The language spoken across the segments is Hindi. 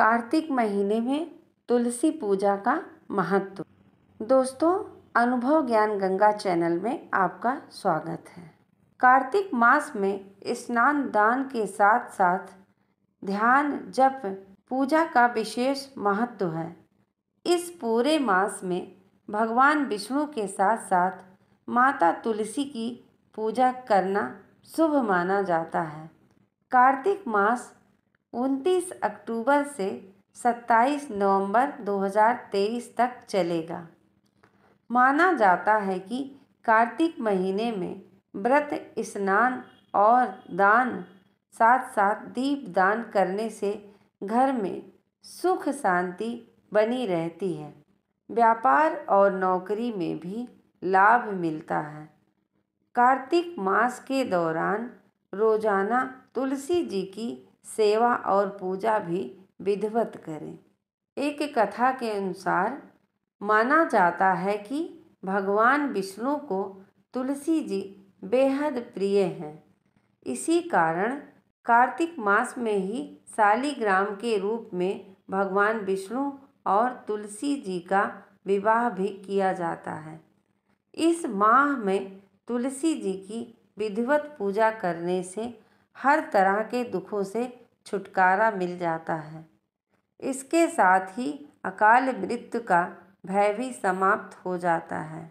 कार्तिक महीने में तुलसी पूजा का महत्व दोस्तों अनुभव ज्ञान गंगा चैनल में आपका स्वागत है कार्तिक मास में स्नान दान के साथ साथ ध्यान जप पूजा का विशेष महत्व है इस पूरे मास में भगवान विष्णु के साथ साथ माता तुलसी की पूजा करना शुभ माना जाता है कार्तिक मास उनतीस अक्टूबर से सत्ताईस नवंबर 2023 तक चलेगा माना जाता है कि कार्तिक महीने में व्रत स्नान और दान साथ साथ दीप दान करने से घर में सुख शांति बनी रहती है व्यापार और नौकरी में भी लाभ मिलता है कार्तिक मास के दौरान रोजाना तुलसी जी की सेवा और पूजा भी विधिवत करें एक कथा के अनुसार माना जाता है कि भगवान विष्णु को तुलसी जी बेहद प्रिय हैं इसी कारण कार्तिक मास में ही शालीग्राम के रूप में भगवान विष्णु और तुलसी जी का विवाह भी किया जाता है इस माह में तुलसी जी की विधिवत पूजा करने से हर तरह के दुखों से छुटकारा मिल जाता है इसके साथ ही अकाल मृत्यु का भय भी समाप्त हो जाता है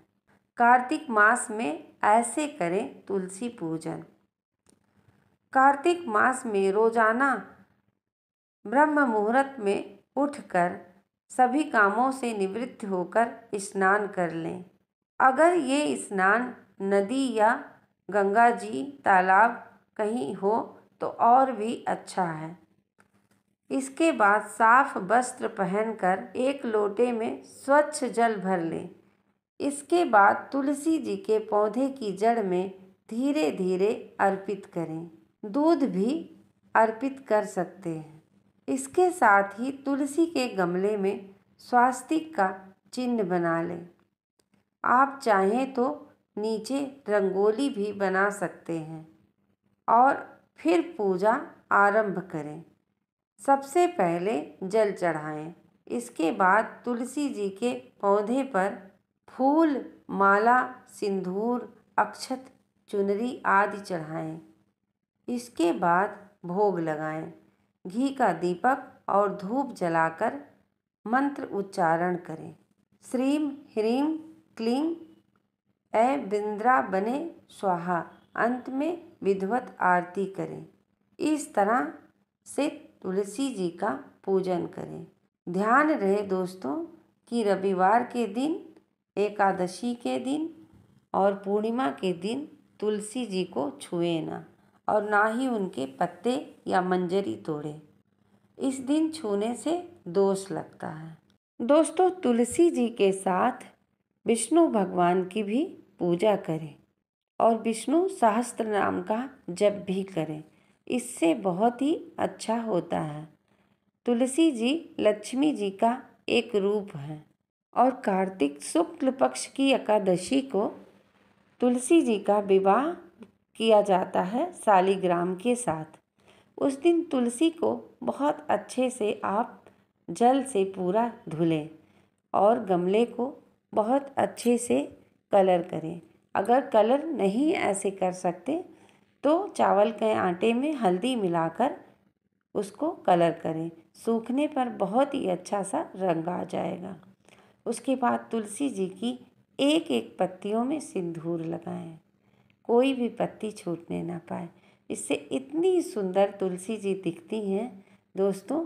कार्तिक मास में ऐसे करें तुलसी पूजन कार्तिक मास में रोजाना ब्रह्म मुहूर्त में उठकर सभी कामों से निवृत्त होकर स्नान कर लें अगर ये स्नान नदी या गंगा जी तालाब कहीं हो तो और भी अच्छा है इसके बाद साफ वस्त्र पहनकर एक लोटे में स्वच्छ जल भर लें इसके बाद तुलसी जी के पौधे की जड़ में धीरे धीरे अर्पित करें दूध भी अर्पित कर सकते हैं इसके साथ ही तुलसी के गमले में स्वास्तिक का चिन्ह बना लें आप चाहें तो नीचे रंगोली भी बना सकते हैं और फिर पूजा आरंभ करें सबसे पहले जल चढ़ाएं इसके बाद तुलसी जी के पौधे पर फूल माला सिंदूर अक्षत चुनरी आदि चढ़ाएं इसके बाद भोग लगाएं घी का दीपक और धूप जलाकर मंत्र उच्चारण करें श्रीम ह्रीम क्लीम ए बिंद्रा बने स्वाहा अंत में विधवत आरती करें इस तरह से तुलसी जी का पूजन करें ध्यान रहे दोस्तों कि रविवार के दिन एकादशी के दिन और पूर्णिमा के दिन तुलसी जी को छुए ना और ना ही उनके पत्ते या मंजरी तोड़े इस दिन छूने से दोष लगता है दोस्तों तुलसी जी के साथ विष्णु भगवान की भी पूजा करें और विष्णु सहस्त्र नाम का जप भी करें इससे बहुत ही अच्छा होता है तुलसी जी लक्ष्मी जी का एक रूप है और कार्तिक शुक्ल पक्ष की एकादशी को तुलसी जी का विवाह किया जाता है सालीग्राम के साथ उस दिन तुलसी को बहुत अच्छे से आप जल से पूरा धुलें और गमले को बहुत अच्छे से कलर करें अगर कलर नहीं ऐसे कर सकते तो चावल के आटे में हल्दी मिलाकर उसको कलर करें सूखने पर बहुत ही अच्छा सा रंग आ जाएगा उसके बाद तुलसी जी की एक एक पत्तियों में सिंदूर लगाएं कोई भी पत्ती छूटने ना पाए इससे इतनी सुंदर तुलसी जी दिखती हैं दोस्तों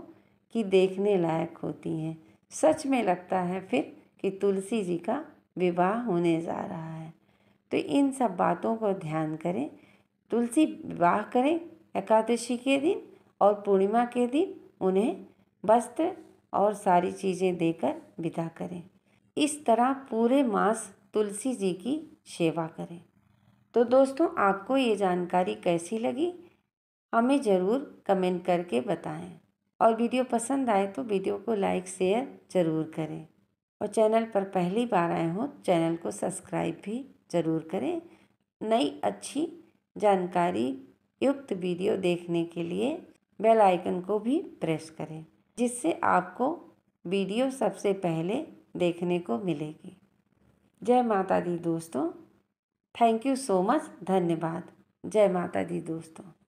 कि देखने लायक होती हैं सच में लगता है फिर कि तुलसी जी का विवाह होने जा रहा है तो इन सब बातों को ध्यान करें तुलसी विवाह करें एकादशी के दिन और पूर्णिमा के दिन उन्हें वस्त्र और सारी चीज़ें देकर विदा करें इस तरह पूरे मास तुलसी जी की सेवा करें तो दोस्तों आपको ये जानकारी कैसी लगी हमें ज़रूर कमेंट करके बताएं और वीडियो पसंद आए तो वीडियो को लाइक शेयर ज़रूर करें और चैनल पर पहली बार आए हों चैनल को सब्सक्राइब भी ज़रूर करें नई अच्छी जानकारी युक्त वीडियो देखने के लिए बेल आइकन को भी प्रेस करें जिससे आपको वीडियो सबसे पहले देखने को मिलेगी जय माता दी दोस्तों थैंक यू सो मच धन्यवाद जय माता दी दोस्तों